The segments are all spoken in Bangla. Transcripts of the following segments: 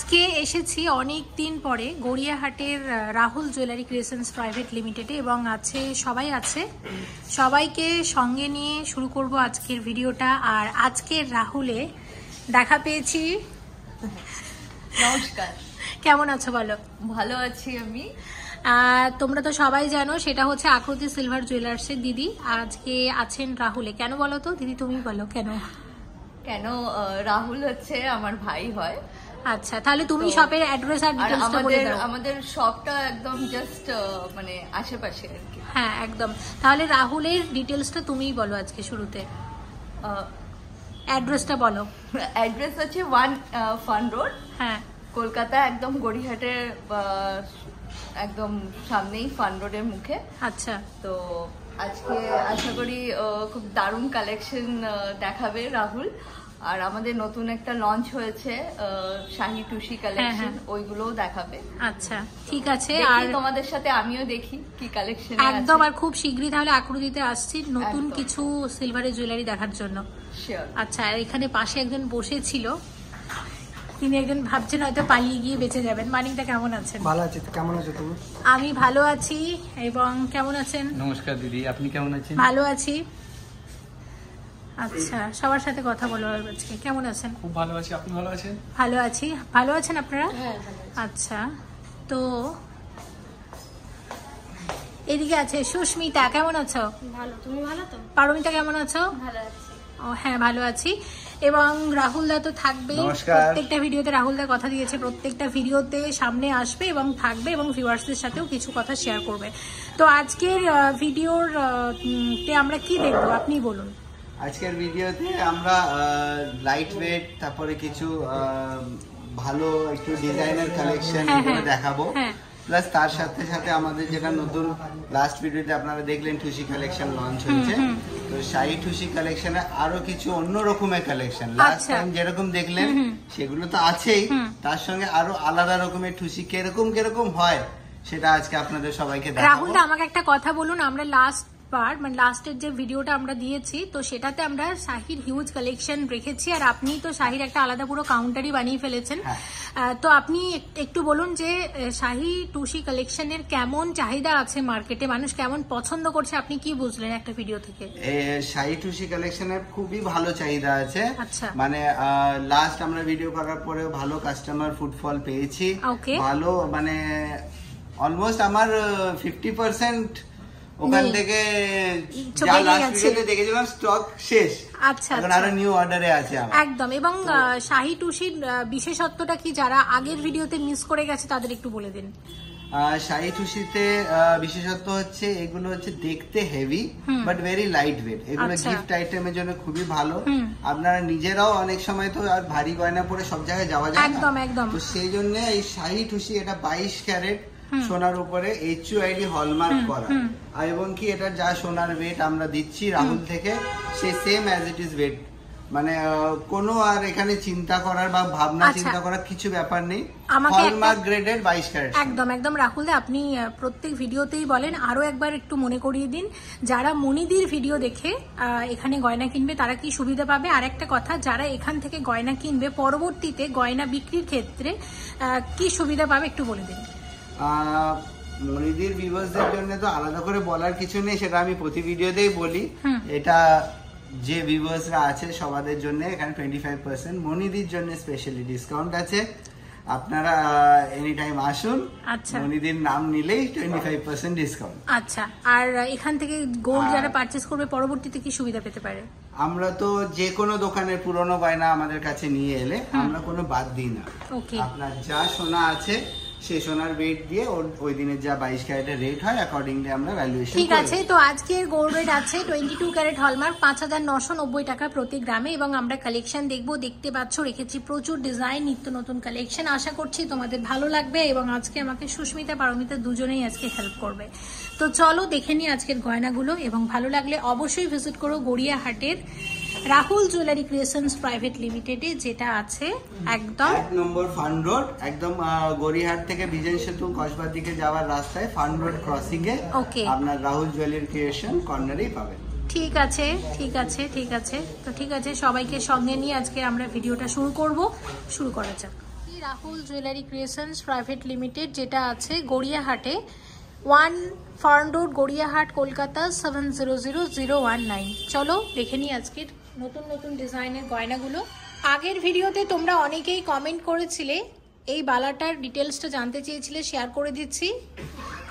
আজকে এসেছি অনেক দিন পরে গড়িয়াহাটের রাহুল জুয়েলারি ক্রিয়েশনস প্রাইভেট লিমিটেডে এবং আছে সবাই আছে সবাইকে সঙ্গে নিয়ে শুরু করব আজকের ভিডিওটা আর আজকের রাহুলে দেখা পেয়েছি নমস্কার কেমন আছো বলো ভালো আছি আমি তোমরা তো সবাই জানো সেটা হচ্ছে আকৃতি সিলভার জুয়েলার্সের দিদি আজকে আছেন রাহুলে কেন বলো তো দিদি তুমি বলো কেন কেন রাহুল হচ্ছে আমার ভাই হয় আচ্ছা তাহলে তুমি শপের অ্যাড্রেস আর ডিটেইলসটা বলে দাও আমাদের শপটা একদম জাস্ট মানে আশেপাশে আর কি হ্যাঁ একদম তাহলে রাহুলের ডিটেইলসটা তুমিই বলো আজকে শুরুতে অ্যাড্রেসটা বলো অ্যাড্রেস হচ্ছে ওয়ান ফান রোড হ্যাঁ কলকাতা একদম গড়িহাটের একদম সামনেই ফান রোডের মুখে আচ্ছা তো আজকে আশা করি খুব দারুণ কালেকশন দেখাবে রাহুল আর আমাদের নতুন একটা লঞ্চ হয়েছে শাহী টুসি কালেকশন হ্যাঁ, হ্যাঁ। ওইগুলোও দেখাবে আচ্ছা ঠিক আছে আর তোমাদের সাথে আমিও দেখি কি কালেকশন একদম আর খুব শীঘ্রই তাহলে আকৃতিতে আসছি নতুন কিছু সিলভারের জুয়েলারি দেখার জন্য আচ্ছা আর এখানে পাশে একজন বসেছিল তিনি একজন ভাবছেন হয়তো পালিয়ে গিয়ে বেঁচে যাবেন মানিকটা কেমন আছেন ভালো আছি কেমন আছো তুমি আমি ভালো আছি এবং কেমন আছেন নমস্কার দিদি আপনি কেমন আছেন ভালো আছি আচ্ছা সবার সাথে কথা বলো আজকে কেমন আছেন খুব ভালো আছি আপনি ভালো আছেন ভালো আছি ভালো আছেন আপনারা হ্যাঁ, আচ্ছা তো এদিকে আছে সুস্মিতা কেমন আছো ভালো তুমি ভালো তো পারমিতা কেমন আছো ভালো আছি ও হ্যাঁ ভালো আছি এবং রাহুল দা তো থাকবে প্রত্যেকটা ভিডিওতে রাহুল দা কথা দিয়েছে প্রত্যেকটা ভিডিওতে সামনে আসবে এবং থাকবে এবং ভিউয়ার্সদের সাথেও কিছু কথা শেয়ার করবে তো আজকের ভিডিওর তে আমরা কি দেখবো আপনি বলুন আজকের ভিডিওতে আমরা লাইট ওয়েট তারপরে কিছু ভালো একটু ডিজাইনের হ্যাঁ, কালেকশন হ্যাঁ। দেখাবো প্লাস হ্যাঁ। তার সাথে সাথে আমাদের যেটা নতুন লাস্ট ভিডিওতে আপনারা দেখলেন ঠুসি কালেকশন লঞ্চ হয়েছে তো শাড়ি ঠুসি কালেকশনে আরো কিছু অন্য রকমের কালেকশন লাস্ট টাইম যেরকম দেখলেন সেগুলো তো আছেই তার সঙ্গে আরো আলাদা রকমের ঠুসি কেরকম কেরকম হয় সেটা আজকে আপনাদের সবাইকে রাহুল আমাকে একটা কথা বলুন আমরা লাস্ট বার মানে লাস্টের যে ভিডিওটা আমরা দিয়েছি তো সেটাতে আমরা শাহির হিউজ কালেকশন রেখেছি আর আপনি তো শাহির একটা আলাদা পুরো কাউন্টারই বানিয়ে ফেলেছেন হ্যাঁ। তো আপনি একটু বলুন যে শাহি টুসি কালেকশনের কেমন চাহিদা আছে মার্কেটে মানুষ কেমন পছন্দ করছে আপনি কি বুঝলেন একটা ভিডিও থেকে শাহি টুসি কালেকশনের খুবই ভালো চাহিদা আছে আচ্ছা মানে লাস্ট আমরা ভিডিও করার পরে ভালো কাস্টমার ফুটফল পেয়েছি ভালো মানে অলমোস্ট আমার ফিফটি পার্সেন্ট ওখান থেকে দেখেছিলাম স্টক শেষ আচ্ছা, আচ্ছা। এবং শাহি টুসির বিশেষত্বটা কি যারা আগের মিস করে গেছে তাদের একটু বলে দিন টুসিতে বিশেষত্ব হচ্ছে এগুলো হচ্ছে দেখতে heavy but very light weight এগুলো আইটেমের আচ্ছা। জন্য খুবই ভালো আপনারা নিজেরাও অনেক সময় তো আর ভারী গয়না পরে সব জায়গায় যাওয়া যায় একদম একদম সেই জন্য এই শাহী টুসি এটা বাইশ ক্যারেট সোনার উপরে এইচইউআইডি হলমার্ক করা আর এবং কি এটা যা সোনার ওয়েট আমরা দিচ্ছি রাহুল থেকে সে same as it is weight মানে কোনো আর এখানে চিন্তা করার বা ভাবনা আচ্ছা। চিন্তা করার কিছু ব্যাপার নেই হলমার্ক গ্রেডেড 22 ক্যারেট একদম একদম রাহুল দা আপনি প্রত্যেক ভিডিওতেই বলেন আরো একবার একটু মনে করিয়ে দিন যারা মনিদির ভিডিও দেখে এখানে গয়না কিনবে তারা কি সুবিধা পাবে আর একটা কথা যারা এখান থেকে গয়না কিনবে পরবর্তীতে গয়না বিক্রির ক্ষেত্রে কি সুবিধা পাবে একটু বলে দিন মনিদির ভিউয়ার্সদের জন্য তো আলাদা করে বলার কিছু নেই সেটা আমি প্রতি ভিডিওতেই বলি এটা যে ভিউয়ার্সরা আছে সবাদের জন্য এখানে টোয়েন্টি ফাইভ পার্সেন্ট মনিদির জন্য স্পেশালি ডিসকাউন্ট আছে আপনারা এনি টাইম আসুন আচ্ছা মনিদির নাম নিলেই 25% ডিসকাউন্ট আচ্ছা আর এখান থেকে গোল্ড যারা পারচেজ করবে পরবর্তীতে কি সুবিধা পেতে পারে আমরা তো যে কোনো দোকানের পুরনো গয়না আমাদের কাছে নিয়ে এলে আমরা কোনো বাদ দিই না ওকে আপনার যা সোনা আছে সেই রেট দিয়ে ওই দিনের যা বাইশ ক্যারেটের রেট হয় অ্যাকর্ডিংলি আমরা ভ্যালুয়েশন ঠিক আছে তো আজকের গোল্ড রেট আছে টোয়েন্টি টু ক্যারেট হলমার্ক পাঁচ হাজার নশো নব্বই টাকা প্রতি গ্রামে এবং আমরা কালেকশন দেখবো দেখতে পাচ্ছ রেখেছি প্রচুর ডিজাইন নিত্য নতুন কালেকশন আশা করছি তোমাদের ভালো লাগবে এবং আজকে আমাকে সুস্মিতা পারমিতা দুজনেই আজকে হেল্প করবে তো চলো দেখে নিই আজকের গয়নাগুলো এবং ভালো লাগলে অবশ্যই ভিজিট করো গড়িয়াহাটের রাহুল জুয়েলারি ক্রিয়েশনস প্রাইভেট লিমিটেডে যেটা আছে একদম এক নম্বর ফান রোড একদম গড়িহাট থেকে বিজয় সেতু কসবার দিকে যাওয়ার রাস্তায় ফান রোড ক্রসিং এ ওকে আপনার রাহুল জুয়েলারি ক্রিয়েশন কর্নারেই পাবেন ঠিক আছে ঠিক আছে ঠিক আছে তো ঠিক আছে সবাইকে সঙ্গে নিয়ে আজকে আমরা ভিডিওটা শুরু করব শুরু করা যাক Rahul jewellery creations private limited যেটা আছে গড়িয়াহাটে one Fern road Gariahat Kolkata seven zero zero zero one nine চলো দেখে নিই আজকের নতুন নতুন ডিজাইনের গয়নাগুলো আগের ভিডিওতে তোমরা অনেকেই কমেন্ট করেছিলে এই বালাটার ডিটেলসটা জানতে চেয়েছিলে শেয়ার করে দিচ্ছি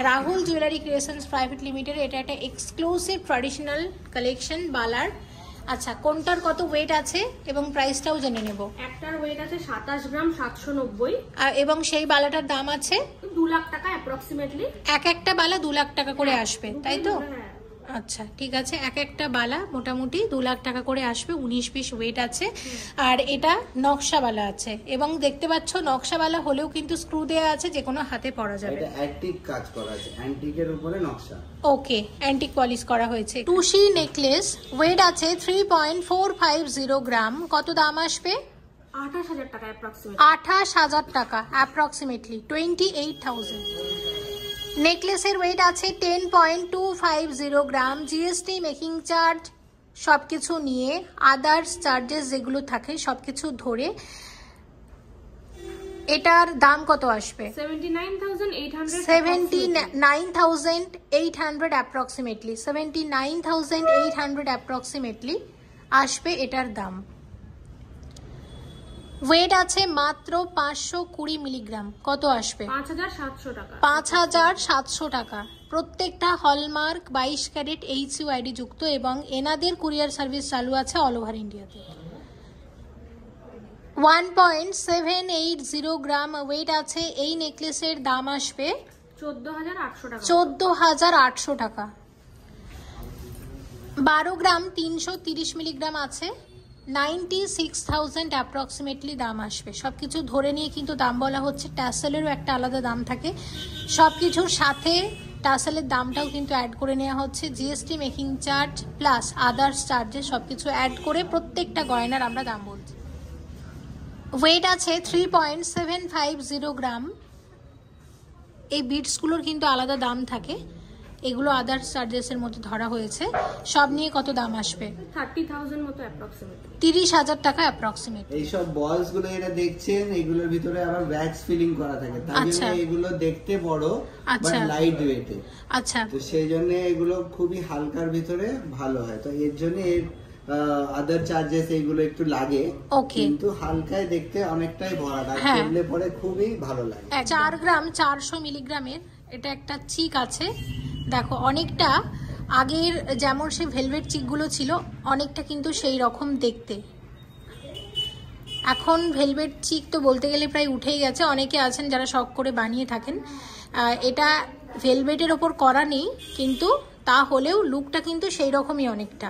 Rahul jewellery creations private limited এটা একটা এক্সক্লুসিভ ট্র্যাডিশনাল কালেকশন বালার আচ্ছা কোনটার কত ওয়েট আছে এবং প্রাইসটাও জেনে নেব একটার ওয়েট আছে সাতাশ গ্রাম সাতশো নব্বই এবং সেই বালাটার দাম আছে দু লাখ টাকা অ্যাপ্রক্সিমেটলি এক একটা বালা দু লাখ টাকা করে হ্যাঁ, আসবে তাই তো হ্যাঁ, আচ্ছা ঠিক আছে এক একটা বালা মোটামুটি দু লাখ টাকা করে আসবে উনিশ পিস ওয়েট আছে আর এটা বালা আছে এবং দেখতে পাচ্ছ বালা হলেও কিন্তু স্ক্রু দেওয়া আছে যে কোনো হাতে পরা যাবে কাজ করা আছে অ্যান্টিকের উপরে নকশা ওকে অ্যান্টিক পলিশ করা হয়েছে টুসি নেকলেস ওয়েট আছে three point four five zero gram কত দাম আসবে আঠাশ হাজার টাকা অ্যাপ্রক্সিমেটলি আঠাশ হাজার টাকা অ্যাপ্রক্সিমেটলি টোয়েন্টি এইট থাউজেন্ড নেকলেসের ওয়েট আছে ten point two five zero gram GST making charge সব কিছু নিয়ে আদার্স চার্জেস যেগুলো থাকে সব কিছু ধরে এটার দাম কত আসবে seventy nine thousand eight hundred approximately seventy nine thousand eight hundred approximately আসবে এটার দাম ওয়েট আছে মাত্র পাঁচশো কুড়ি মিলিগ্রাম কত আসবে পাঁচ হাজার সাতশো টাকা প্রত্যেকটা হলমার্ক বাইশ ক্যারেট এইচ আইডি যুক্ত এবং এনাদের কুরিয়ার সার্ভিস চালু আছে অল ওভার ইন্ডিয়াতে one point seven eight zero gram weight আছে এই নেকলেসের দাম আসবে চোদ্দ হাজার আটশো টাকা বারো গ্রাম তিনশো তিরিশ মিলিগ্রাম আছে নাইনটি সিক্স থাউজেন্ড অ্যাপ্রক্সিমেটলি দাম আসবে সব কিছু ধরে নিয়ে কিন্তু দাম বলা হচ্ছে ট্যাসেলেরও একটা আলাদা দাম থাকে সব কিছুর সাথে টাসেলের দামটাও কিন্তু অ্যাড করে নেওয়া হচ্ছে GST making charge plus others চার্জে সব কিছু অ্যাড করে প্রত্যেকটা গয়নার আমরা দাম বলছি ওয়েট আছে three point seven five zero gram এই বিটসগুলোর কিন্তু আলাদা দাম থাকে এগুলো আদার চার্জেসের মধ্যে ধরা হয়েছে সব নিয়ে কত দাম আসবে থার্টি মতো অ্যাপ্রক্সিমেটলি তিরিশ হাজার টাকা অ্যাপ্রক্সিমেট এইসব বলস গুলো এটা দেখছেন এগুলোর ভিতরে আবার ওয়্যাক্স ফিলিং করা থাকে তার জন্য আচ্ছা। এগুলো দেখতে বড় আচ্ছা লাইট ওয়েটে আচ্ছা তো সেই জন্য এগুলো খুবই হালকার ভিতরে ভালো হয় তো এর জন্য এর আদার চার্জেস এগুলো একটু লাগে কিন্তু হালকায় দেখতে অনেকটাই ভরা লাগে হ্যাঁ। টেবিলে পরে খুবই ভালো লাগে চার গ্রাম চারশো মিলিগ্রামের এটা একটা চিক আছে দেখো অনেকটা আগের যেমন সে ভেলভেট চিকগুলো ছিল অনেকটা কিন্তু সেই রকম দেখতে এখন ভেলভেট চিক তো বলতে গেলে প্রায় উঠেই গেছে অনেকে আছেন যারা শখ করে বানিয়ে থাকেন এটা ভেলভেটের ওপর করা নেই কিন্তু তা হলেও লুকটা কিন্তু সেই রকমই অনেকটা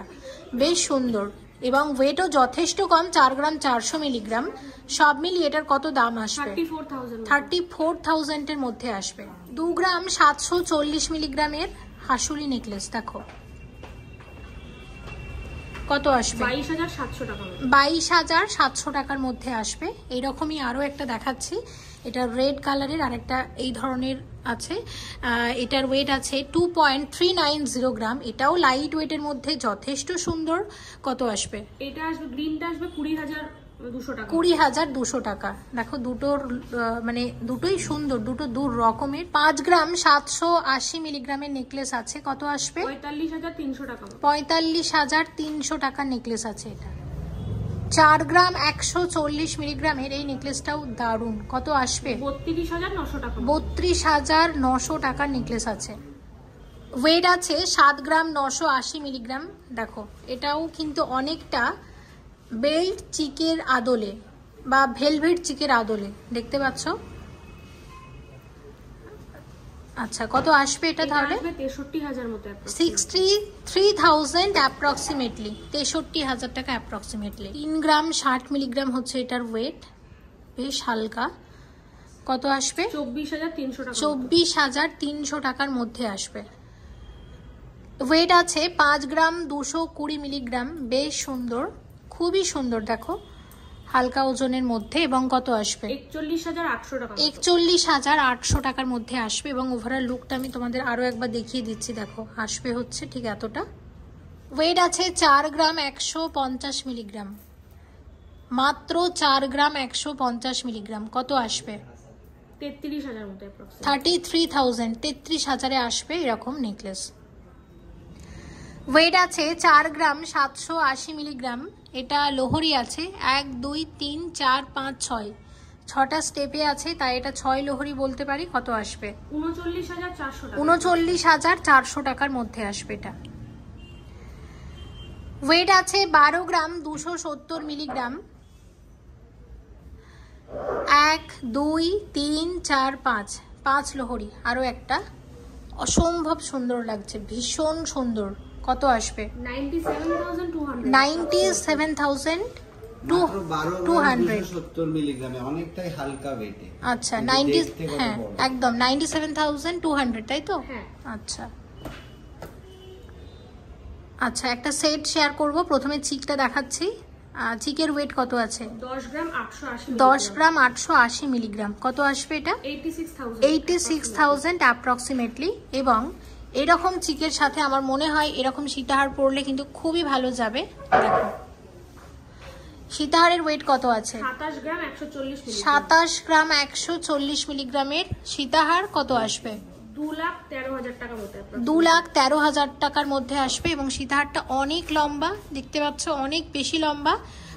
বেশ সুন্দর এবং ওয়েটও যথেষ্ট কম চার গ্রাম চারশো মিলিগ্রাম সব মিলিয়ে এটার কত দাম আসবে থার্টি ফোর থাউজেন্ডের মধ্যে আসবে দু গ্রাম সাতশো চল্লিশ মিলিগ্রামের হাসুলি নেকলেস দেখো কত আসবে বাইশ হাজার সাতশো টাকার মধ্যে আসবে এইরকমই আরও একটা দেখাচ্ছি এটা রেড কালারের আরেকটা এই ধরনের আছে এটার ওয়েট আছে two point three nine zero gram এটাও লাইট ওয়েটের মধ্যে যথেষ্ট সুন্দর কত আসবে এটা আসবে গ্রিনটা আসবে কুড়ি হাজার কুড়ি হাজার দুশো টাকা দেখো দুটোর মানে দুটোই সুন্দর দুটো দু রকমের পাঁচ গ্রাম সাতশো আশি মিলিগ্রামের নেকলেস আছে কত আসবে পঁয়তাল্লিশ হাজার তিনশো টাকা পঁয়তাল্লিশ হাজার তিনশো টাকার নেকলেস আছে এটা চার গ্রাম একশো চল্লিশ মিলিগ্রামের এই নেকলেসটাও দারুণ কত আসবে বত্রিশ হাজার নশো বত্রিশ হাজার নশো টাকার নেকলেস আছে ওয়েট আছে সাত গ্রাম নশো আশি মিলিগ্রাম দেখো এটাও কিন্তু অনেকটা বেল্ট চিকের আদলে বা ভেলভেট চিকের আদলে দেখতে পাচ্ছ আচ্ছা কত আসবে এটা তাহলে তেষট্টি হাজার মতো সিক্সটি থ্রি থাউজেন্ড অ্যাপ্রক্সিমেটলি তেষট্টি হাজার টাকা অ্যাপ্রক্সিমেটলি তিন গ্রাম ষাট মিলিগ্রাম হচ্ছে এটার ওয়েট বেশ হালকা কত আসবে চব্বিশ হাজার তিনশো চব্বিশ হাজার তিনশো টাকার মধ্যে আসবে ওয়েট আছে পাঁচ গ্রাম দুশো কুড়ি মিলিগ্রাম বেশ সুন্দর খুবই সুন্দর দেখো হালকা ওজনের মধ্যে এবং কত আসবে একচল্লিশ হাজার আটশো টাকা একচল্লিশ হাজার আটশো টাকার মধ্যে আসবে এবং ওভারঅল লুকটা আমি তোমাদের আরও একবার দেখিয়ে দিচ্ছি দেখো আসবে হচ্ছে ঠিক এতটা ওয়েট আছে চার গ্রাম একশো পঞ্চাশ মিলিগ্রাম মাত্র চার গ্রাম একশো পঞ্চাশ মিলিগ্রাম কত আসবে তেত্রিশ হাজার মতো থার্টি থ্রি থাউজেন্ড তেত্রিশ হাজারে আসবে এরকম নেকলেস ওয়েট আছে চার গ্রাম সাতশো আশি মিলিগ্রাম এটা লোহরি আছে এক দুই তিন চার পাঁচ ছয় ছটা স্টেপে আছে তাই এটা ছয় লোহরি বলতে পারি কত আসবে উনচল্লিশ হাজার চারশো টাকার মধ্যে আসবে এটা ওয়েট আছে বারো গ্রাম দুশো সত্তর মিলিগ্রাম এক দুই তিন চার পাঁচ পাঁচ লোহরি আরও একটা অসম্ভব সুন্দর লাগছে ভীষণ সুন্দর কত আসবে 97200 আচ্ছা হ্যাঁ একদম তাই তো হ্যাঁ। আচ্ছা আচ্ছা একটা সেট শেয়ার করব প্রথমে চিকটা দেখাচ্ছি চিকের ওয়েট কত আছে গ্রাম মিলিগ্রাম কত আসবে এটা অ্যাপ্রক্সিমেটলি এবং এরকম চিকের সাথে আমার মনে হয় এরকম সীতাহার পরলে কিন্তু খুবই ভালো যাবে দেখো সীতাহারের ওয়েট কত আছে সাতাশ গ্রাম একশো চল্লিশ মিলিগ্রামের সীতাহার কত আসবে দু লাখ তেরো হাজার টাকার মধ্যে আসবে এবং সীতাহারটা অনেক লম্বা দেখতে পাচ্ছ অনেক বেশি লম্বা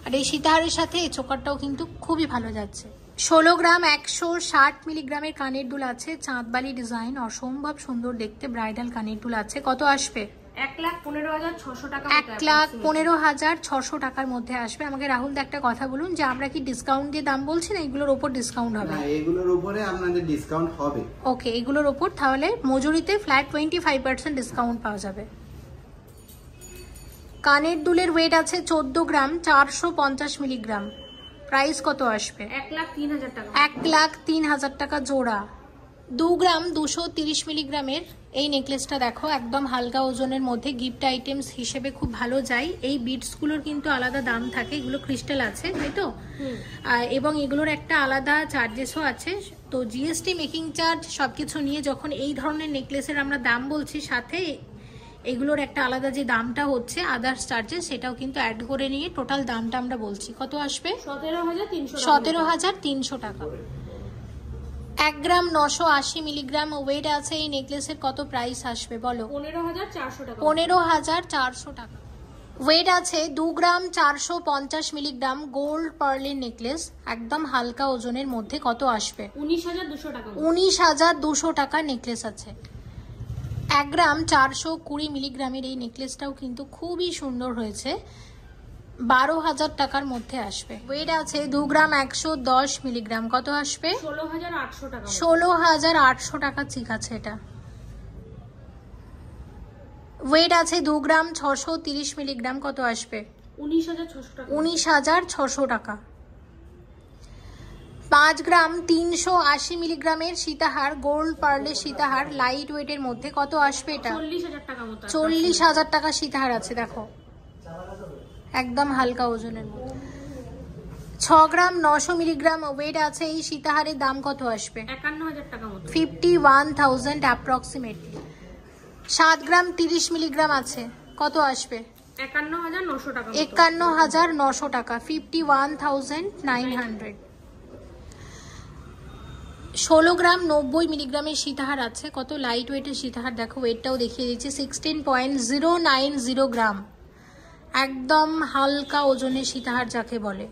আর এই সীতাহারের সাথে এই চোকারটাও কিন্তু খুবই ভালো যাচ্ছে ষোলো গ্রাম একশো ষাট মিলিগ্রামের কানের দুল আছে চাঁদবালি ডিজাইন অসম্ভব সুন্দর দেখতে ব্রাইডাল কানের দুল আছে কত আসবে এক লাখ পনেরো হাজার ছশো টাকা এক লাখ পনেরো হাজার ছশো টাকার মধ্যে আসবে আমাকে রাহুল একটা কথা বলুন যে আমরা কি ডিসকাউন্ট দিয়ে দাম বলছি না এগুলোর ওপর ডিসকাউন্ট হবে এগুলোর উপরে আপনাদের ডিসকাউন্ট হবে ওকে এগুলোর ওপর তাহলে মজুরিতে flat twenty five percent discount পাওয়া যাবে কানের দুলের ওয়েট আছে চোদ্দো গ্রাম চারশো পঞ্চাশ মিলিগ্রাম প্রাইস কত আসবে এক লাখ তিন হাজার টাকা এক লাখ তিন হাজার টাকা জোড়া দু গ্রাম দুশো তিরিশ মিলিগ্রামের এই নেকলেসটা দেখো একদম হালকা ওজনের মধ্যে গিফট আইটেমস হিসেবে খুব ভালো যায় এই বিটসগুলোর কিন্তু আলাদা দাম থাকে এগুলো ক্রিস্টাল আছে তাই তো এবং এগুলোর একটা আলাদা চার্জেসও আছে তো জিএসটি মেকিং চার্জ সব কিছু নিয়ে যখন এই ধরনের নেকলেসের আমরা দাম বলছি সাথে এগুলোর একটা আলাদা যে দামটা হচ্ছে আদার্স চার্জেস সেটাও কিন্তু অ্যাড করে নিয়ে টোটাল দামটা আমরা বলছি কত আসবে সতেরো হাজার তিনশো টাকা এক গ্রাম নশো আশি মিলিগ্রাম ওয়েট আছে এই নেকলেসের কত প্রাইস আসবে বলো পনেরো হাজার চারশো টাকা ওয়েট আছে দু গ্রাম চারশো পঞ্চাশ মিলিগ্রাম গোল্ড পার্লের নেকলেস একদম হালকা ওজনের মধ্যে কত আসবে উনিশ হাজার দুশো টাকা উনিশ হাজার দুশো টাকা নেকলেস আছে এক গ্রাম চারশো কুড়ি মিলিগ্রামের এই নেকলেসটাও কিন্তু খুবই সুন্দর হয়েছে বারো হাজার টাকার মধ্যে আসবে ওয়েট আছে দু গ্রাম একশো দশ মিলিগ্রাম কত আসবে ষোলো হাজার আটশো টাকা ঠিক আছে এটা ওয়েট আছে দু গ্রাম ছশো তিরিশ মিলিগ্রাম কত আসবে উনিশ হাজার ছশো টাকা পাঁচ গ্রাম তিনশো আশি মিলিগ্রামের সীতাহার গোল্ড পার্লের সীতাহার লাইট ওয়েটের মধ্যে কত আসবে এটা চল্লিশ হাজার টাকা সীতাহার আছে দেখো একদম হালকা ওজনের মধ্যে ছ গ্রাম নশো মিলিগ্রাম ওয়েট আছে এই সীতাহারের দাম কত আসবে ফিফটি ওয়ান থাউজেন্ড অ্যাপ্রক্সিমেটলি সাত গ্রাম তিরিশ মিলিগ্রাম আছে কত আসবে একান্ন হাজার নশো টাকা একান্ন হাজার নশো টাকা fifty one thousand nine hundred ষোলো গ্রাম নব্বই মিলিগ্রামের সীতাহার আছে কত লাইট ওয়েটের সীতাহার দেখো ওয়েটটাও দেখিয়ে দিচ্ছি sixteen point zero nine zero gram একদম হালকা ওজনের সীতাহার যাকে বলে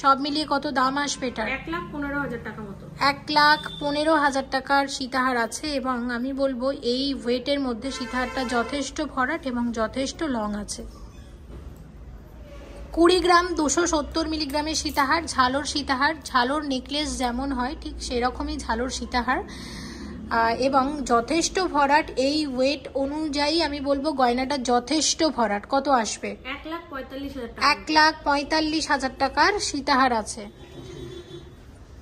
সব মিলিয়ে কত দাম আসবে এটা এক লাখ পনেরো হাজার টাকা মতো এক লাখ পনেরো হাজার টাকার সীতাহার আছে এবং আমি বলবো এই ওয়েটের মধ্যে সীতাহারটা যথেষ্ট ভরাট এবং যথেষ্ট লং আছে কুড়ি গ্রাম দুশো সত্তর মিলিগ্রামের সীতাহার ঝালোর সীতাহার ঝালোর নেকলেস যেমন হয় ঠিক সেরকমই ঝালোর সীতাহার এবং যথেষ্ট ভরাট এই ওয়েট অনুযায়ী আমি বলবো গয়নাটা যথেষ্ট ভরাট কত আসবে এক লাখ পঁয়তাল্লিশ হাজার টাকার সীতাহার আছে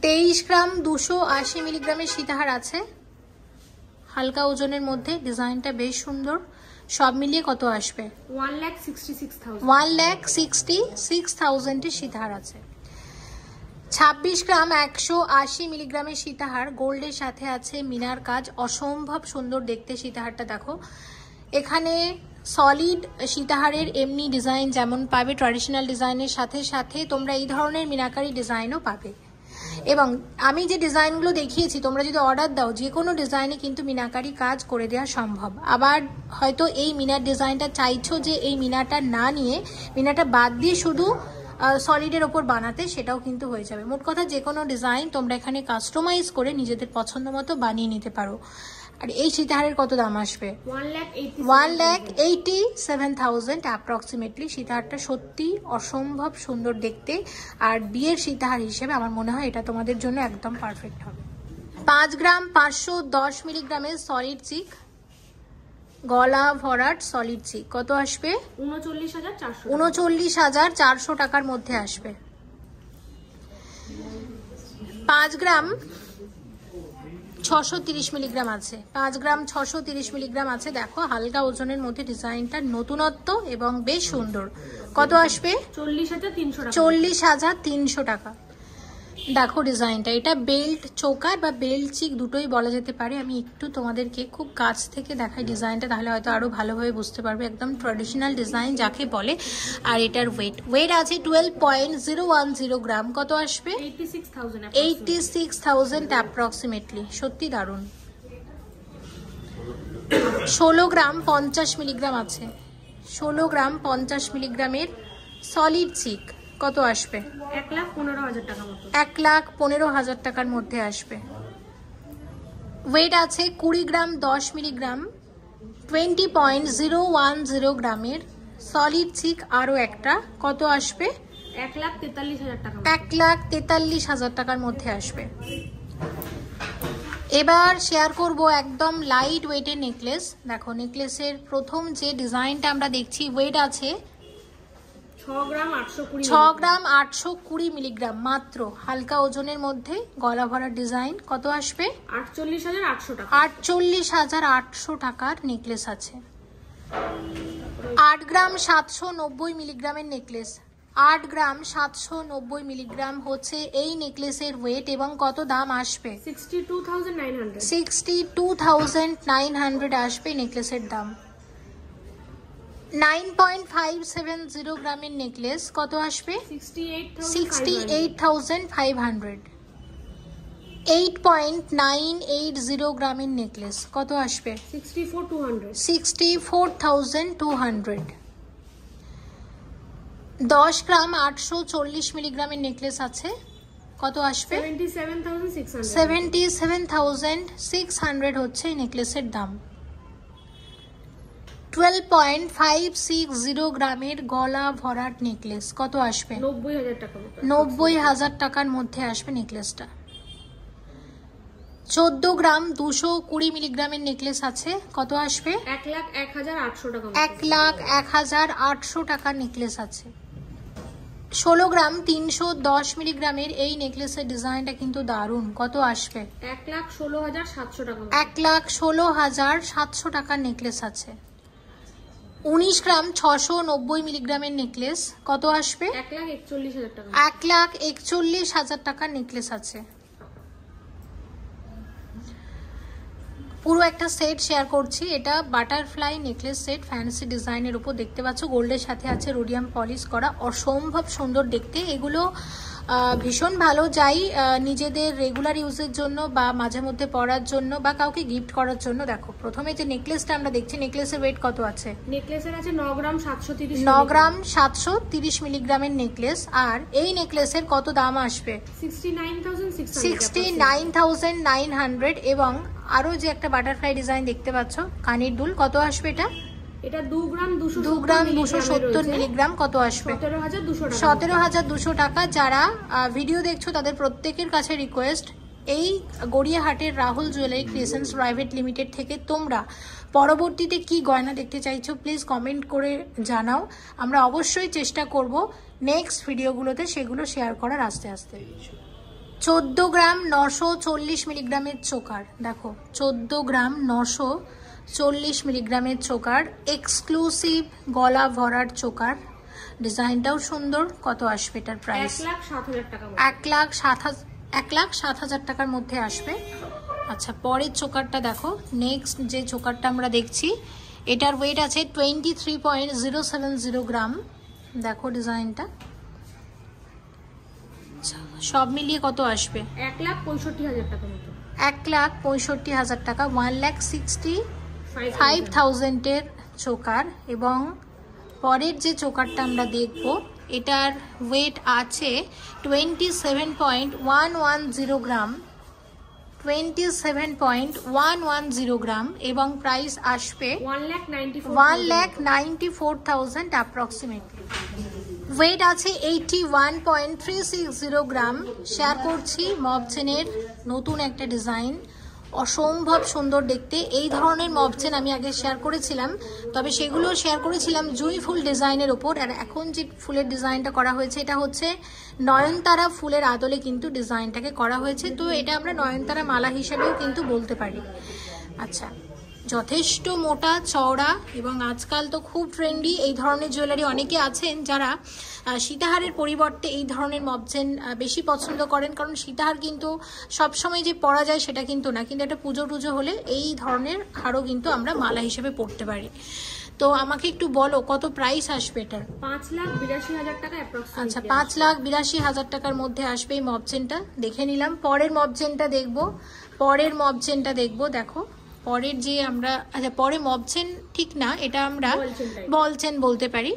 তেইশ গ্রাম দুশো আশি মিলিগ্রামের সীতাহার আছে হালকা ওজনের মধ্যে ডিজাইনটা বেশ সুন্দর সব মিলিয়ে কত আসবে one lakh sixty six thousand one lakh sixty six সীতাহার আছে ছাব্বিশ গ্রাম একশো আশি মিলিগ্রামের সীতাহার গোল্ডের সাথে আছে মিনার কাজ অসম্ভব সুন্দর দেখতে সীতাহারটা দেখো এখানে সলিড সীতাহারের এমনি ডিজাইন যেমন পাবে ট্র্যাডিশনাল ডিজাইনের সাথে সাথে তোমরা এই ধরনের মিনাকারি ডিজাইনও পাবে এবং আমি যে ডিজাইনগুলো দেখিয়েছি তোমরা যদি অর্ডার দাও যে কোনো ডিজাইনে কিন্তু মিনাকারি কাজ করে দেওয়া সম্ভব আবার হয়তো এই মিনার ডিজাইনটা চাইছো যে এই মিনাটা না নিয়ে মিনাটা বাদ দিয়ে শুধু সলিডের ওপর বানাতে সেটাও কিন্তু হয়ে যাবে মোট কথা যে কোনো ডিজাইন তোমরা এখানে কাস্টমাইজ করে নিজেদের পছন্দ মতো বানিয়ে নিতে পারো আর এই সীতাহারের কত দাম আসবে one lakh eighty seven thousand approximately সীতাহারটা সত্যি অসম্ভব সুন্দর দেখতে আর বিয়ের সীতাহার হিসেবে আমার মনে হয় এটা তোমাদের জন্য একদম পারফেক্ট হবে পাঁচ গ্রাম পাঁচশো দশ মিলিগ্রামের সলিড চিক গলা ভরাট সলিড চিক কত আসবে উনচল্লিশ হাজার চারশো টাকার মধ্যে আসবে পাঁচ গ্রাম ছশো তিরিশ মিলিগ্রাম আছে পাঁচ গ্রাম ছশো তিরিশ মিলিগ্রাম আছে দেখো হালকা ওজনের মধ্যে ডিজাইনটা নতুনত্ব এবং বেশ সুন্দর কত আসবে চল্লিশ হাজার তিনশো চল্লিশ হাজার তিনশো টাকা দেখো ডিজাইনটা এটা বেল্ট চোকার বা বেল্ট চিক দুটোই বলা যেতে পারে আমি একটু তোমাদেরকে খুব কাছ থেকে দেখাই ডিজাইনটা তাহলে হয়তো আরও ভালোভাবে বুঝতে পারবে একদম ট্রেডিশনাল ডিজাইন যাকে বলে আর এটার ওয়েট ওয়েট আছে twelve point zero one zero gram কত আসবে এইটি সিক্স থাউজেন্ড অ্যাপ্রক্সিমেটলি সত্যি দারুণ ষোলো গ্রাম পঞ্চাশ মিলিগ্রাম আছে ষোলো গ্রাম পঞ্চাশ মিলিগ্রামের সলিড চিক কত আসবে এক লাখ পনেরো হাজার টাকার মধ্যে আসবে ওয়েট আছে কুড়ি গ্রাম দশ milligram twenty point zero one zero গ্রামের সলিড চিক আরও একটা কত আসবে এক লাখ তেতাল্লিশ হাজার টাকা এক লাখ তেতাল্লিশ হাজার টাকার মধ্যে আসবে এবার শেয়ার করব একদম লাইট ওয়েটের নেকলেস দেখো নেকলেসের প্রথম যে ডিজাইনটা আমরা দেখছি ওয়েট আছে ছ গ্রাম আটশো কুড়ি মিলিগ্রাম মাত্র হালকা ওজনের মধ্যে ডিজাইন কত আসবে আটশো আটচল্লিশ হাজার আটশো টাকার নেকলেস আছে আট গ্রাম সাতশো নব্বই মিলিগ্রামের নেকলেস আট গ্রাম সাতশো নব্বই মিলিগ্রাম হচ্ছে এই নেকলেসের ওয়েট এবং কত দাম আসবে sixty two thousand nine hundred আসবে নেকলেসের দাম nine point five seven zero গ্রামের নেকলেস কত আসবে sixty eight thousand five hundred eight point nine eight zero গ্রামের নেকলেস কত আসবে sixty four thousand two hundred দশ গ্রাম আটশো চল্লিশ মিলিগ্রামের নেকলেস আছে কত আসবে seventy seven thousand six hundred হচ্ছে নেকলেসের দাম twelve point five six zero গ্রামের গলা ভরাট নেকলেস কত আসবে নব্বই হাজার টাকা টাকার মধ্যে আসবে নেকলেসটা চোদ্দ গ্রাম দুশো কুড়ি মিলিগ্রামের নেকলেস আছে কত আসবে এক লাখ এক হাজার আটশো টাকা এক লাখ এক হাজার আটশো টাকার নেকলেস আছে ষোলো গ্রাম তিনশো দশ মিলিগ্রামের এই নেকলেসের ডিজাইনটা কিন্তু দারুণ কত আসবে টাকা এক লাখ ষোলো হাজার সাতশো টাকার নেকলেস আছে উনিশ গ্রাম ছশো নব্বই মিলিগ্রামের নেকলেস কত আসবে এক লাখ একচল্লিশ হাজার টাকা টাকার নেকলেস আছে পুরো একটা সেট শেয়ার করছি এটা বাটারফ্লাই নেকলেস সেট ফ্যান্সি ডিজাইনের উপর দেখতে পাচ্ছ গোল্ডের সাথে আছে রোডিয়াম পলিশ করা অসম্ভব সুন্দর দেখতে এগুলো ভীষণ ভালো যাই নিজেদের রেগুলার ইউজের জন্য বা মাঝে মধ্যে পরার জন্য বা কাউকে গিফট করার জন্য দেখো প্রথমে যে নেকলেসটা আমরা দেখছি নেকলেসের ওয়েট কত আছে নেকলেসের আছে ন গ্রাম সাতশো তিরিশ ন গ্রাম সাতশো তিরিশ মিলিগ্রামের নেকলেস আর এই নেকলেসের কত দাম আসবে sixty nine thousand nine hundred এবং আরও যে একটা বাটারফ্লাই ডিজাইন দেখতে পাচ্ছ কানির দুল কত আসবে এটা এটা মিলিগ্রাম কত আসবে টাকা যারা ভিডিও দেখছো তাদের প্রত্যেকের কাছে রিকোয়েস্ট এই গড়িয়াহাটের Rahul jewellery creations private limited থেকে তোমরা পরবর্তীতে কি গয়না দেখতে চাইছো প্লিজ কমেন্ট করে জানাও আমরা অবশ্যই চেষ্টা করব নেক্সট ভিডিওগুলোতে সেগুলো শেয়ার করার আস্তে আস্তে চোদ্দো গ্রাম নশো চল্লিশ মিলিগ্রামের চোকার দেখো চোদ্দো গ্রাম নশো চল্লিশ মিলিগ্রামের চোকার এক্সক্লুসিভ গলা ভরার চোকার ডিজাইনটাও সুন্দর কত আসবে এটার প্রাইস এক লাখ সাত হাজার এক লাখ সাত হাজার টাকার মধ্যে আসবে আচ্ছা পরের চোকারটা দেখো নেক্সট যে চোকারটা আমরা দেখছি এটার ওয়েট আছে twenty three point zero seven zero gram দেখো ডিজাইনটা আচ্ছা, সব মিলিয়ে কত আসবে এক লাখ পঁয়ষট্টি হাজার টাকা মতো এক লাখ পঁয়ষট্টি হাজার টাকা ওয়ান লাখ সিক্সটি ফাইভ থাউজেন্ডের চোকার এবং পরের যে চোকারটা আমরা দেখব এটার ওয়েট আছে twenty seven point one one zero gram twenty seven point one one zero gram এবং প্রাইস আসবে one lakh ninety four thousand approximately weight আছে eighty one point three six zero gram share করছি মবজেনের নতুন একটা ডিজাইন অসম্ভব সুন্দর দেখতে এই ধরনের মবচেন আমি আগে শেয়ার করেছিলাম তবে সেগুলো শেয়ার করেছিলাম জুঁই ফুল ডিজাইনের ওপর আর এখন যে ফুলের ডিজাইনটা করা হয়েছে এটা হচ্ছে নয়নতারা ফুলের আদলে কিন্তু ডিজাইনটাকে করা হয়েছে তো এটা আমরা নয়নতারা মালা হিসাবেও কিন্তু বলতে পারি আচ্ছা যথেষ্ট মোটা চওড়া এবং আজকাল তো খুব ট্রেন্ডি এই ধরনের জুয়েলারি অনেকে আছেন যারা সীতাহারের পরিবর্তে এই ধরনের মবজেন বেশি পছন্দ করেন কারণ সীতাহার কিন্তু সবসময় যে পরা যায় সেটা কিন্তু না কিন্তু একটা পুজো টুজো হলে এই ধরনের হারও কিন্তু আমরা মালা হিসেবে পড়তে পারি তো আমাকে একটু বলো কত প্রাইস আসবে এটার পাঁচ লাখ বিরাশি হাজার টাকা আচ্ছা পাঁচ লাখ বিরাশি হাজার টাকার মধ্যে আসবে এই মবজেনটা দেখে নিলাম পরের মবজেনটা দেখব পরের মবজেনটা দেখব দেখো পরের যে আমরা আচ্ছা পরে মবছেন ঠিক না এটা আমরা বলছেন বলতে পারি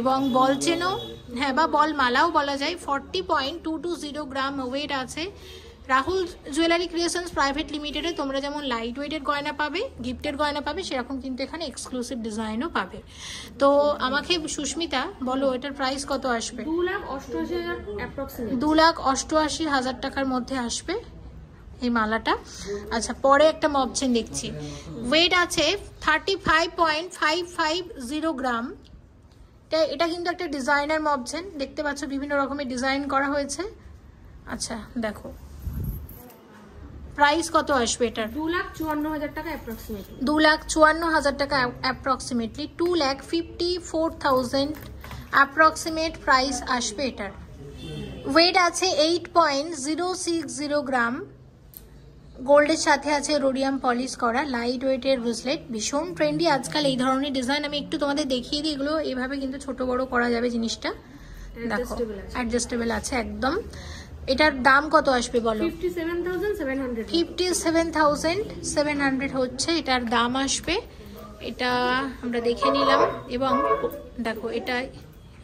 এবং বলছেনও হ্যাঁ বা বল মালাও বলা যায় forty point two two zero gram weight আছে রাহুল জুয়েলারি ক্রিয়েশনস প্রাইভেট লিমিটেডে তোমরা যেমন লাইট ওয়েটের গয়না পাবে গিফটের গয়না পাবে সেরকম কিন্তু এখানে এক্সক্লুসিভ ডিজাইনও পাবে তো আমাকে সুস্মিতা বলো এটার প্রাইস কত আসবে দু লাখ অষ্টআশি হাজার দু লাখ অষ্টআশি হাজার টাকার মধ্যে আসবে এই মালাটা আচ্ছা পরে একটা মবচেন দেখছি ওয়েট আছে thirty five point five five zero gram এটা কিন্তু একটা ডিজাইনার মবচেন দেখতে পাচ্ছ বিভিন্ন রকমের ডিজাইন করা হয়েছে আচ্ছা দেখো প্রাইস কত আসবে এটার দু লাখ চুয়ান্ন হাজার টাকা অ্যাপ্রক্সিমেটলি দু লাখ চুয়ান্ন হাজার টাকা approximately two lakh fifty four thousand approximate price আসবে এটার ওয়েট আছে eight point zero six zero gram গোল্ডের সাথে আছে রোডিয়াম পলিশ করা লাইট ওয়েটের ব্রেসলেট ভীষণ ট্রেন্ডি আজকাল এই ধরনের ডিজাইন আমি একটু তোমাদের দেখিয়ে দিই এগুলো এভাবে কিন্তু ছোট বড় করা যাবে জিনিসটা দেখো অ্যাডজাস্টেবল আছে একদম এটার দাম কত আসবে বলো fifty seven thousand seven hundred হচ্ছে এটার দাম আসবে এটা আমরা দেখে নিলাম এবং দেখো এটা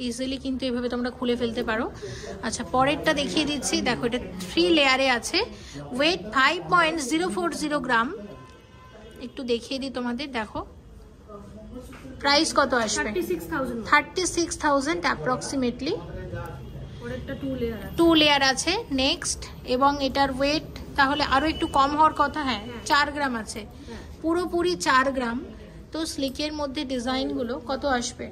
ইজিলি কিন্তু এভাবে তোমরা খুলে ফেলতে পারো আচ্ছা পরেরটা দেখিয়ে দিচ্ছি দেখো এটা থ্রি লেয়ারে আছে weight five point zero four zero gram একটু দেখিয়ে দিই তোমাদের দেখো প্রাইস কত আসবে thirty six thousand approximately two layer আছে নেক্সট এবং এটার ওয়েট তাহলে আরও একটু কম হওয়ার কথা হ্যাঁ, হ্যাঁ। চার গ্রাম আছে হ্যাঁ। পুরোপুরি চার গ্রাম তো স্লিকের মধ্যে ডিজাইনগুলো কত আসবে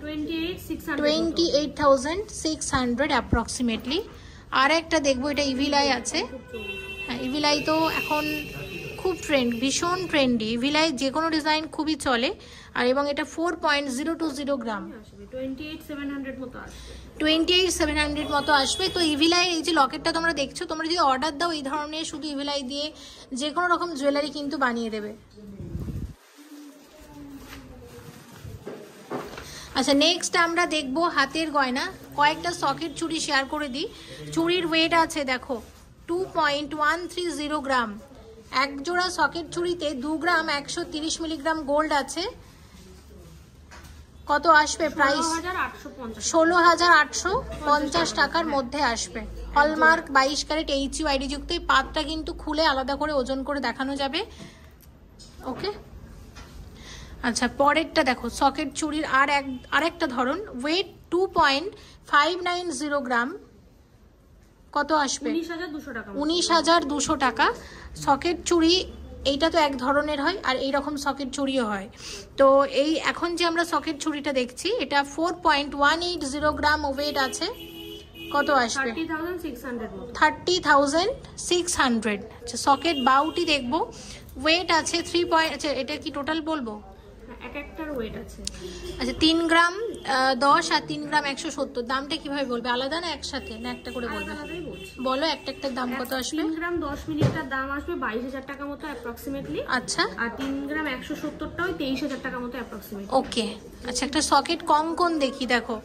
twenty eight thousand six hundred approximately আর একটা দেখবো এটা ইভিলাই আছে হ্যাঁ ইভিলাই তো এখন খুব ট্রেন্ড ভীষণ ট্রেন্ডি ইভিলাই যে কোনো ডিজাইন খুবই চলে আর এবং এটা four point zero two zero gram twenty eight seven hundred মতো আসবে তো ইভিলাই এই যে লকেটটা তোমরা দেখছো তোমরা যদি অর্ডার দাও এই ধরনের শুধু ইভিলাই দিয়ে যে কোনো রকম জুয়েলারি কিন্তু বানিয়ে দেবে আচ্ছা নেক্সট আমরা দেখব হাতের গয়না কয়েকটা সকেট চুড়ি শেয়ার করে দিই চুড়ির ওয়েট আছে দেখো two point one three zero gram এক জোড়া সকেট চুড়িতে দু গ্রাম একশো তিরিশ মিলিগ্রাম গোল্ড আছে কত আসবে প্রাইস ষোলো হাজার আটশো পঞ্চাশ টাকার মধ্যে আসবে হলমার্ক বাইশ ক্যারেট এইচ ইউ আইডি যুক্ত এই পাতটা কিন্তু খুলে আলাদা করে ওজন করে দেখানো যাবে ওকে আচ্ছা পরেরটা দেখো সকেট চুরির আর এক আরেকটা ধরন weight two point five nine zero gram কত আসবে উনিশ হাজার দুশো টাকা সকেট চুরি এইটা তো এক ধরনের হয় আর এই রকম সকেট চুরিও হয় তো এই এখন যে আমরা সকেট চুরিটা দেখছি এটা four point one eight zero gram weight আছে কত আসবে থার্টি থাউজেন্ড সিক্স হান্ড্রেড আচ্ছা সকেট বাউটি দেখবো ওয়েট আছে থ্রি পয়েন্ট আচ্ছা এটা কি টোটাল বলবো এক একটার ওয়েট আছে আচ্ছা তিন গ্রাম দশ আর তিন গ্রাম একশো সত্তর দামটা কিভাবে বলবে আলাদা না একসাথে না একটা করে বলবে বলো একটা একটার দাম কত আসবে তিন গ্রাম দশ মিলিলিটার দাম আসবে বাইশ হাজার টাকা মতো অ্যাপ্রক্সিমেটলি আচ্ছা আর তিন গ্রাম একশো সত্তরটা ওই তেইশ হাজার টাকা মতো অ্যাপ্রক্সিমেটলি ওকে আচ্ছা একটা সকেট কম কোন দেখি দেখো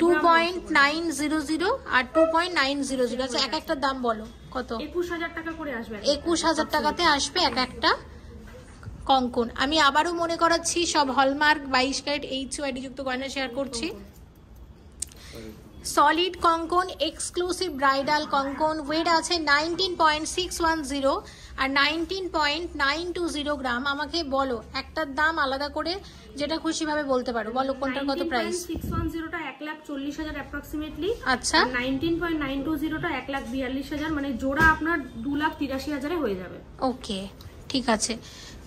two point nine zero zero আর two point nine zero zero আচ্ছা এক একটা দাম বলো কত একুশ হাজার টাকা করে আসবে একুশ হাজার টাকাতে আসবে এক একটা কঙ্কন আমি আবারও মনে করাচ্ছি সব হলমার্ক বাইশ ক্যারেট এইচ ও যুক্ত কয়না শেয়ার করছি সলিড কঙ্কন এক্সক্লুসিভ ব্রাইডাল কঙ্কন ওয়েট আছে nineteen point six one zero আর nineteen point nine two zero gram আমাকে বলো একটার দাম আলাদা করে যেটা খুশিভাবে বলতে পারো বলো কোনটার কত প্রাইস সিক্স ওয়ান জিরোটা এক লাখ চল্লিশ হাজার অ্যাপ্রক্সিমেটলি আচ্ছা নাইনটিন পয়েন্ট নাইন টু জিরোটা এক লাখ বিয়াল্লিশ হাজার মানে জোড়া আপনার দু লাখ তিরাশি হাজারে হয়ে যাবে ওকে ঠিক আছে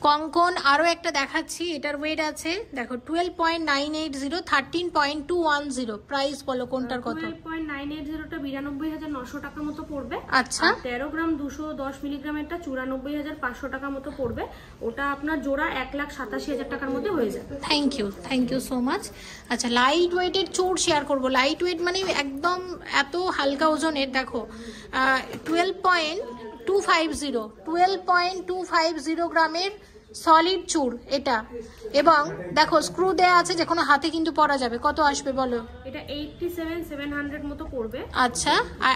কঙ্কন আরও একটা দেখাচ্ছি এটার ওয়েট আছে দেখো twelve point nine eight zero thirteen point two one zero price বলো কোনটার কত পয়েন্ট নাইন এইট জিরোটা বিরানব্বই হাজার নশো টাকা মতো পড়বে আচ্ছা তেরো গ্রাম দুশো দশ মিলিগ্রামেরটা চুরানব্বই হাজার পাঁচশো টাকা মতো পড়বে ওটা আপনার জোড়া এক লাখ সাতাশি হাজার টাকার মধ্যে হয়ে যাবে thank you thank you so much আচ্ছা লাইট ওয়েটের চোর শেয়ার করবো লাইট ওয়েট মানে একদম এত হালকা ওজনের দেখো twelve point two five zero twelve point two five zero গ্রামের সলিড চুর এটা এবং দেখো স্ক্রু দেয়া আছে যে কোনো হাতে কিন্তু পরা যাবে কত আসবে বলো এটা 87700 মতো পড়বে আচ্ছা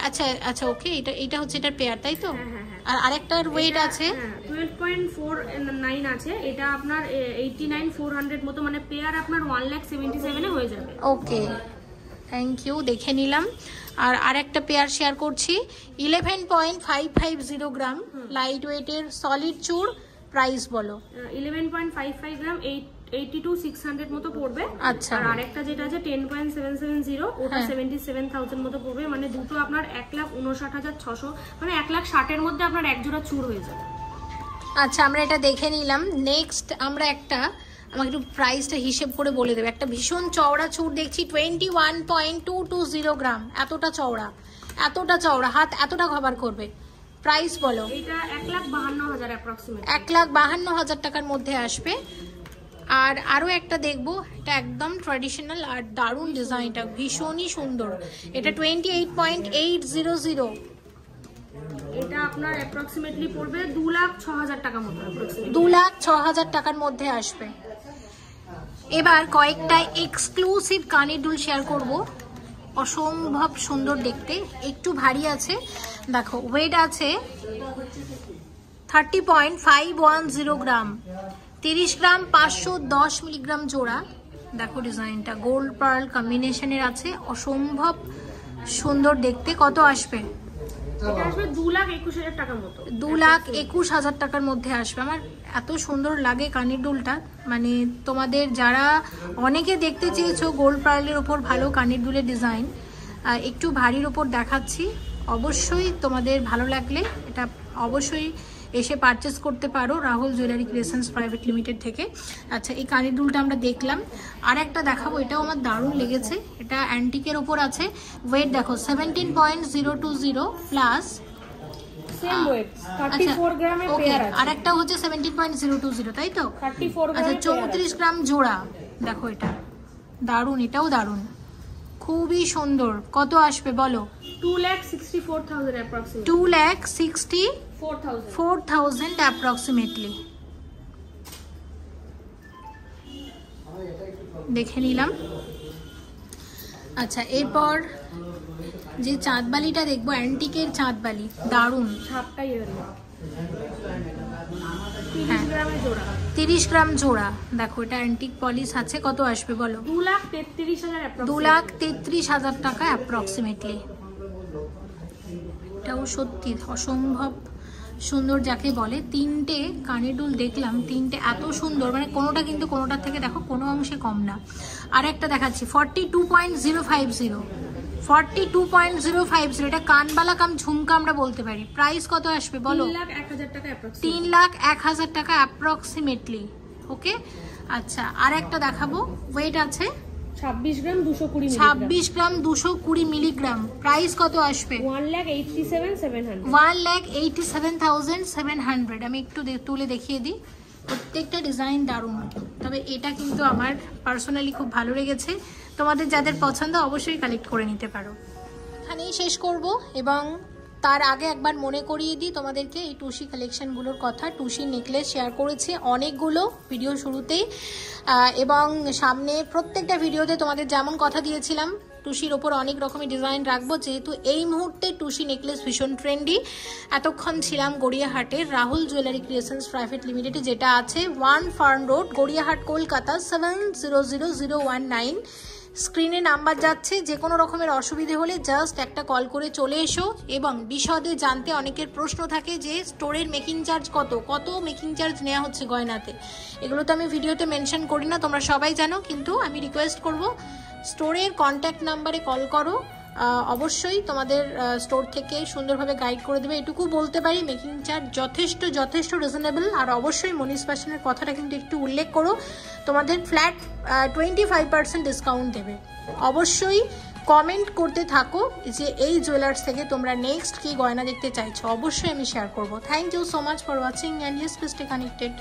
আচ্ছা আচ্ছা ওকে এটা এটা হচ্ছে এটার পেয়ার তাই তো হ্যাঁ, হ্যাঁ, হ্যাঁ। আর আরেকটার ওয়েট আছে 12.49 আছে এটা আপনার 89400 মতো মানে পেয়ার আপনার 177 এ হয়ে যাবে ওকে থ্যাংক ইউ দেখে নিলাম আর আরেকটা পেয়ার শেয়ার করছি eleven point five five zero gram light ওয়েটের সলিড চুড় প্রাইস বলো 11.55 গ্রাম 82600 মতো পড়বে আচ্ছা আর আরেকটা যেটা আছে 10.770 ওটা 77000 হ্যাঁ। মতো পড়বে মানে দুটো আপনার 169600 মানে 160 এর মধ্যে আপনার এক জোড়া চুর হয়ে যাবে আচ্ছা আমরা এটা দেখে নিলাম নেক্সট আমরা একটা আমাকে একটু প্রাইসটা হিসেব করে বলে দেবে একটা ভীষণ চওড়া চুর দেখছি twenty one point two two zero gram এতটা চওড়া এতটা চওড়া হাত এতটা কভার করবে প্রাইস বলো এটা এক লাখ বাহান্ন হাজার এক লাখ বাহান্ন হাজার টাকার মধ্যে আসবে আর আরও একটা দেখবো এটা একদম ট্র্যাডিশনাল আর দারুণ ডিজাইনটা ভীষণই সুন্দর এটা twenty eight point eight zero zero এটা আপনার অ্যাপ্রক্সিমেটলি পড়বে দু লাখ ছ হাজার টাকার মতো দু লাখ ছ হাজার টাকার মধ্যে আসবে এবার কয়েকটা এক্সক্লুসিভ কানের দুল শেয়ার করব অসম্ভব সুন্দর দেখতে একটু ভারী আছে দেখো ওয়েট আছে thirty point five one zero gram তিরিশ গ্রাম পাঁচশো দশ মিলিগ্রাম জোড়া দেখো ডিজাইনটা গোল্ড পার্ল কম্বিনেশনের আছে অসম্ভব সুন্দর দেখতে কত আসবে দু লাখ একুশ হাজার টাকার মধ্যে আসবে আমার এত সুন্দর লাগে কানের ডুলটা মানে তোমাদের যারা অনেকে দেখতে চেয়েছো গোল্ড পার্লের ওপর ভালো কানের ডুলের ডিজাইন একটু ভারীর ওপর দেখাচ্ছি অবশ্যই তোমাদের ভালো লাগলে এটা অবশ্যই এসে পারচেস করতে পারো Rahul jewellery creations private limited থেকে আচ্ছা এই কানের দুলটা আমরা দেখলাম আর একটা দেখাবো এটাও আমার দারুণ লেগেছে এটা অ্যান্টিকের ওপর আছে ওয়েট দেখো seventeen point zero two zero plus আর একটা হচ্ছে seventeen point zero two zero তাই তো আচ্ছা চৌত্রিশ গ্রাম জোড়া দেখো এটা দারুণ এটাও দারুণ খুবই সুন্দর কত আসবে বলো two lakh sixty four thousand approximate two lakh sixty four thousand approximately দেখে নিলাম আচ্ছা এরপর যে চাঁদবালিটা দেখবো অ্যান্টিকের চাঁদবালি দারুণ ইয়ে হ্যাঁ। তিরিশ গ্রাম জোড়া দেখো এটা অ্যান্টিক পলিশ আছে কত আসবে বলো দু লাখ তেত্রিশ হাজার দু লাখ তেত্রিশ হাজার টাকা অ্যাপ্রক্সিমেটলি এটাও সত্যি অসম্ভব সুন্দর যাকে বলে তিনটে কানেডুল দেখলাম তিনটে এত সুন্দর মানে কোনোটা কিন্তু কোনোটার থেকে দেখো কোনো অংশে কম না আর একটা দেখাচ্ছি forty two point zero five zero forty two point zero five zero এটা কানবালা কাম ঝুমকা আমরা বলতে পারি প্রাইস কত আসবে বলো তিন লাখ এক হাজার টাকা অ্যাপ্রক্সিমেটলি ওকে আচ্ছা আর একটা দেখাবো ওয়েট আছে 26 গ্রাম 220 26 গ্রাম 220 মিলিগ্রাম প্রাইস কত আসবে 187700 187700 আমি একটু তুলে দেখিয়ে দিই প্রত্যেকটা ডিজাইন দারুণ তবে এটা কিন্তু আমার পার্সোনালি খুব ভালো লেগেছে তোমাদের যাদের পছন্দ অবশ্যই কালেক্ট করে নিতে পারো এখানেই শেষ করব এবং তার আগে একবার মনে করিয়ে দিই তোমাদেরকে এই টুসি কালেকশানগুলোর কথা টুসি নেকলেস শেয়ার করেছে অনেকগুলো ভিডিও শুরুতেই এবং সামনে প্রত্যেকটা ভিডিওতে তোমাদের যেমন কথা দিয়েছিলাম টুসির ওপর অনেক রকমের ডিজাইন রাখবো যেহেতু এই মুহূর্তে টুসি নেকলেস ভীষণ ট্রেন্ডি এতক্ষণ ছিলাম গড়িয়াহাটের রাহুল জুয়েলারি ক্রিয়েশনস প্রাইভেট লিমিটেডে যেটা আছে one farm road Gariahat Kolkata seven zero zero zero one nine স্ক্রিনে নাম্বার যাচ্ছে যে কোনো রকমের অসুবিধে হলে জাস্ট একটা কল করে চলে এসো এবং বিশদে জানতে অনেকের প্রশ্ন থাকে যে স্টোরের মেকিং চার্জ কত কত মেকিং চার্জ নেওয়া হচ্ছে গয়নাতে এগুলো তো আমি ভিডিওতে মেনশন করি না তোমরা সবাই জানো কিন্তু আমি রিকোয়েস্ট করব স্টোরের কন্ট্যাক্ট নাম্বারে কল করো অবশ্যই তোমাদের স্টোর থেকে সুন্দরভাবে গাইড করে দেবে এটুকু বলতে পারি মেকিং চার্জ যথেষ্ট যথেষ্ট রিজনেবল আর অবশ্যই মনীষ ফ্যাশনের কথাটা কিন্তু একটু উল্লেখ করো তোমাদের flat twenty five percent discount দেবে অবশ্যই কমেন্ট করতে থাকো যে এই জুয়েলার্স থেকে তোমরা নেক্সট কি গয়না দেখতে চাইছো অবশ্যই আমি শেয়ার করবো thank you so much for watching and use connected